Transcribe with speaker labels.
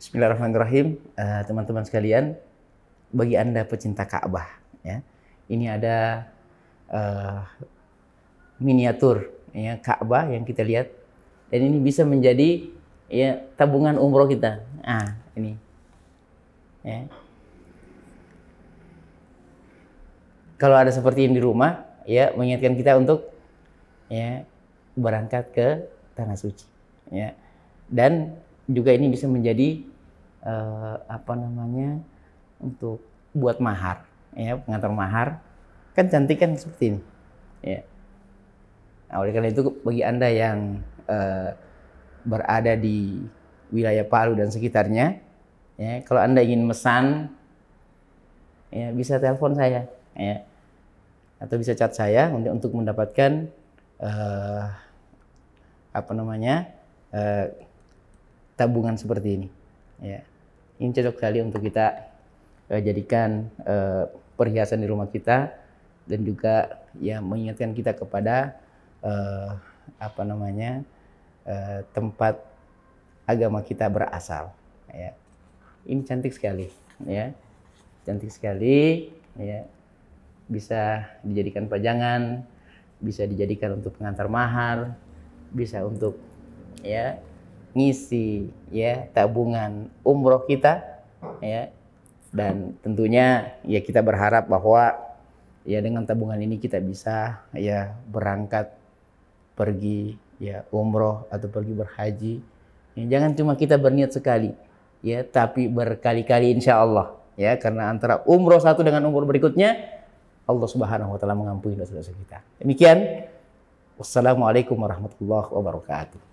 Speaker 1: Bismillahirrahmanirrahim, eh, teman-teman uh, sekalian, bagi anda pecinta Ka'bah, ya, ini ada uh, miniatur ya Ka'bah yang kita lihat, dan ini bisa menjadi ya tabungan umroh kita. Ah, ini. Ya. Kalau ada seperti ini di rumah, ya mengingatkan kita untuk ya berangkat ke tanah suci, ya. Dan juga ini bisa menjadi uh, apa namanya untuk buat mahar ya pengantar mahar kan cantik kan seperti ini ya nah, oleh karena itu bagi anda yang uh, berada di wilayah Palu dan sekitarnya ya kalau anda ingin mesan ya bisa telepon saya ya atau bisa chat saya untuk mendapatkan uh, apa namanya uh, tabungan seperti ini Ya. Ini cocok sekali untuk kita uh, jadikan uh, perhiasan di rumah kita dan juga ya mengingatkan kita kepada uh, apa namanya uh, tempat agama kita berasal. Ya. Ini cantik sekali, ya, cantik sekali, ya. Bisa dijadikan pajangan, bisa dijadikan untuk pengantar mahar, bisa untuk ya ngisi ya tabungan umroh kita ya dan tentunya ya kita berharap bahwa ya dengan tabungan ini kita bisa ya berangkat pergi ya umroh atau pergi berhaji ya, jangan cuma kita berniat sekali ya tapi berkali-kali insya Allah ya karena antara umroh satu dengan umroh berikutnya Allah Subhanahu Wa Taala mengampuni dosa-dosa kita demikian wassalamualaikum warahmatullahi wabarakatuh